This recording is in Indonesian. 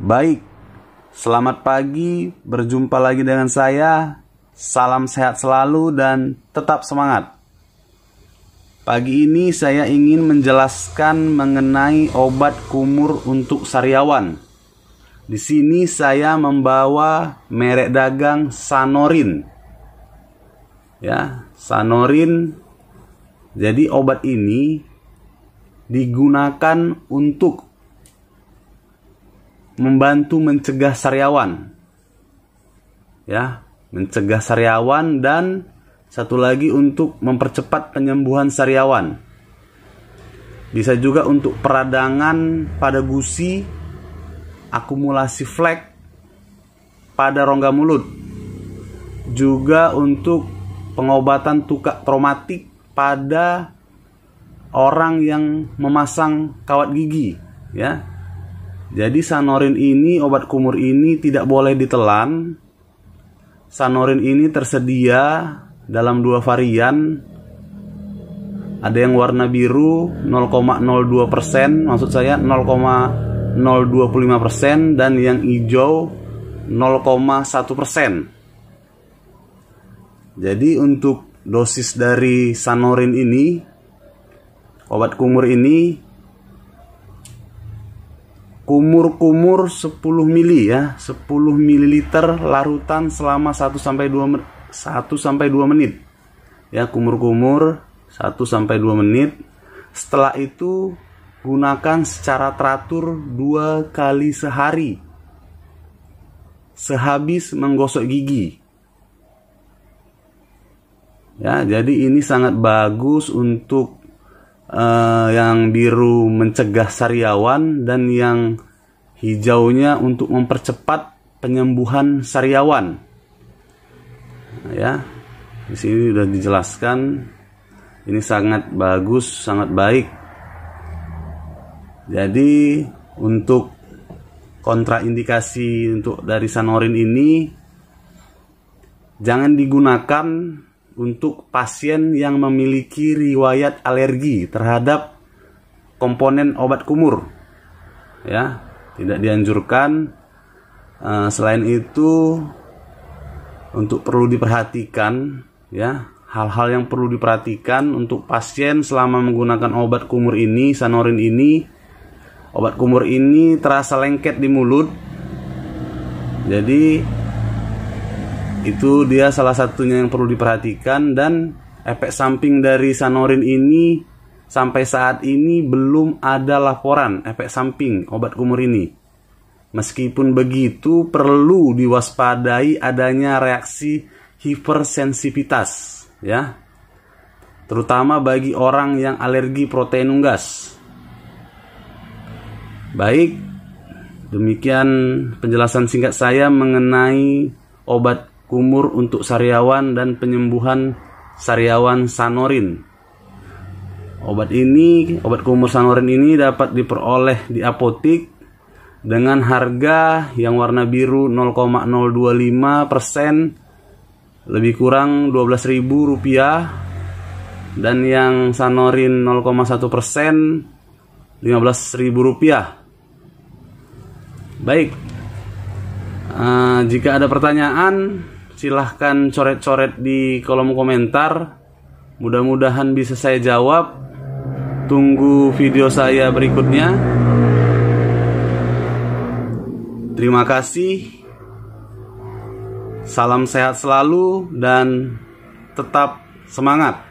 Baik, selamat pagi, berjumpa lagi dengan saya. Salam sehat selalu dan tetap semangat. Pagi ini saya ingin menjelaskan mengenai obat kumur untuk sariawan. Di sini saya membawa merek dagang Sanorin. Ya, Sanorin. Jadi obat ini digunakan untuk membantu mencegah sariawan. Ya, mencegah sariawan dan satu lagi untuk mempercepat penyembuhan sariawan. Bisa juga untuk peradangan pada gusi, akumulasi flek pada rongga mulut. Juga untuk pengobatan tukak traumatik pada orang yang memasang kawat gigi, ya. Jadi sanorin ini, obat kumur ini tidak boleh ditelan. Sanorin ini tersedia dalam dua varian. Ada yang warna biru 0,02%, maksud saya 0,025% dan yang hijau 0,1%. Jadi untuk dosis dari sanorin ini obat kumur ini kumur-kumur 10 mili ya 10 mililiter larutan selama 1 sampai 2 menit 1 sampai 2 menit ya kumur-kumur 1 sampai 2 menit setelah itu gunakan secara teratur dua kali sehari sehabis menggosok gigi ya jadi ini sangat bagus untuk uh, yang biru mencegah sariawan dan yang hijaunya untuk mempercepat penyembuhan sariawan. Nah, ya, di sini sudah dijelaskan. Ini sangat bagus, sangat baik. Jadi untuk kontraindikasi untuk dari sanorin ini jangan digunakan untuk pasien yang memiliki riwayat alergi terhadap komponen obat kumur. Ya, tidak dianjurkan. Eh, selain itu untuk perlu diperhatikan ya, hal-hal yang perlu diperhatikan untuk pasien selama menggunakan obat kumur ini, sanorin ini. Obat kumur ini terasa lengket di mulut. Jadi itu dia salah satunya yang perlu diperhatikan dan efek samping dari sanorin ini sampai saat ini belum ada laporan efek samping obat kumur ini. Meskipun begitu perlu diwaspadai adanya reaksi hipersensitivitas ya. Terutama bagi orang yang alergi protein unggas. Baik, demikian penjelasan singkat saya mengenai obat kumur untuk sariawan dan penyembuhan sariawan sanorin. Obat ini, obat kumur sanorin ini dapat diperoleh di apotik dengan harga yang warna biru 0,025 persen lebih kurang 12.000 rupiah dan yang sanorin 0,1 persen 15.000 rupiah baik uh, jika ada pertanyaan silahkan coret-coret di kolom komentar. Mudah-mudahan bisa saya jawab. Tunggu video saya berikutnya. Terima kasih. Salam sehat selalu dan tetap semangat.